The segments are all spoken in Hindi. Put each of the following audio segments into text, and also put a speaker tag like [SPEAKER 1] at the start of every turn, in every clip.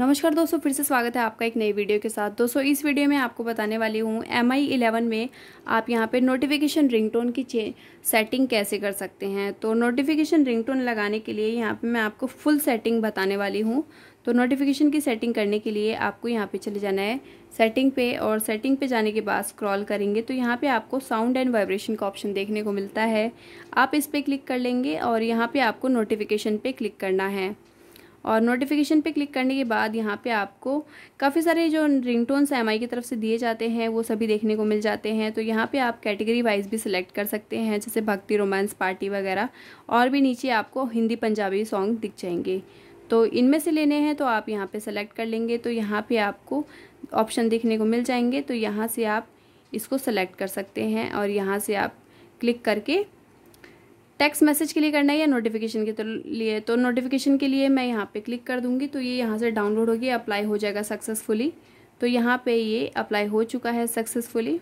[SPEAKER 1] नमस्कार दोस्तों फिर से स्वागत है आपका एक नई वीडियो के साथ दोस्तों इस वीडियो में आपको बताने वाली हूँ एम आई इलेवन में आप यहाँ पे नोटिफिकेशन रिंगटोन की सेटिंग कैसे कर सकते हैं तो नोटिफिकेशन रिंगटोन लगाने के लिए यहाँ पे मैं आपको फुल सेटिंग बताने वाली हूँ तो नोटिफिकेशन की सेटिंग करने के लिए आपको यहाँ पर चले जाना है सेटिंग पे और सेटिंग पे जाने के बाद स्क्रॉल करेंगे तो यहाँ पे आपको साउंड एंड वाइब्रेशन का ऑप्शन देखने को मिलता है आप इस पर क्लिक कर लेंगे और यहाँ पे आपको नोटिफिकेशन पे क्लिक करना है और नोटिफिकेशन पे क्लिक करने के बाद यहाँ पे आपको काफ़ी सारे जो रिंगटोन्स एम आई की तरफ से दिए जाते हैं वो सभी देखने को मिल जाते हैं तो यहाँ पे आप कैटेगरी वाइज भी सिलेक्ट कर सकते हैं जैसे भक्ति रोमांस पार्टी वगैरह और भी नीचे आपको हिंदी पंजाबी सॉन्ग दिख जाएंगे तो इनमें से लेने हैं तो आप यहाँ पर सेलेक्ट कर लेंगे तो यहाँ पर आपको ऑप्शन देखने को मिल जाएंगे तो यहाँ से आप इसको सेलेक्ट कर सकते हैं और यहाँ से आप क्लिक करके टेक्स्ट मैसेज के लिए करना है या नोटिफिकेशन के तो लिए तो नोटिफिकेशन के लिए मैं यहाँ पे क्लिक कर दूँगी तो ये यहाँ से डाउनलोड होगी अप्लाई हो जाएगा सक्सेसफुली तो यहाँ पे ये अप्लाई हो चुका है सक्सेसफुली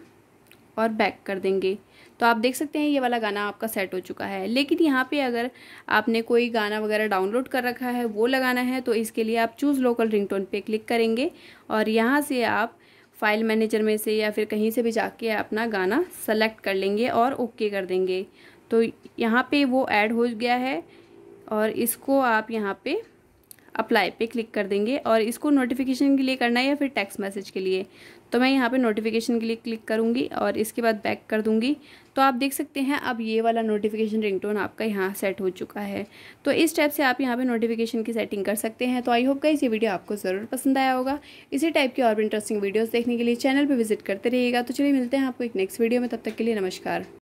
[SPEAKER 1] और बैक कर देंगे तो आप देख सकते हैं ये वाला गाना आपका सेट हो चुका है लेकिन यहाँ पे अगर आपने कोई गाना वगैरह डाउनलोड कर रखा है वो लगाना है तो इसके लिए आप चूज़ लोकल रिंगटोन पे क्लिक करेंगे और यहाँ से आप फाइल मैनेजर में से या फिर कहीं से भी जाके अपना गाना सेलेक्ट कर लेंगे और ओके कर देंगे तो यहाँ पे वो ऐड हो गया है और इसको आप यहाँ पे अप्लाई पे क्लिक कर देंगे और इसको नोटिफिकेशन के लिए करना है या फिर टेक्स्ट मैसेज के लिए तो मैं यहाँ पे नोटिफिकेशन के लिए क्लिक करूँगी और इसके बाद बैक कर दूँगी तो आप देख सकते हैं अब ये वाला नोटिफिकेशन रिंगटोन आपका यहाँ सेट हो चुका है तो इस टाइप से आप यहाँ पे नोटिफिकेशन की सेटिंग कर सकते हैं तो आई होप गाइस ये वीडियो आपको ज़रूर पसंद आया होगा इसी टाइप की और भी इंटरेस्टिंग वीडियोज़ देखने के लिए चैनल पर विजिट करते रहिएगा तो चलिए मिलते हैं आपको एक नेक्स्ट वीडियो में तब तक के लिए नमस्कार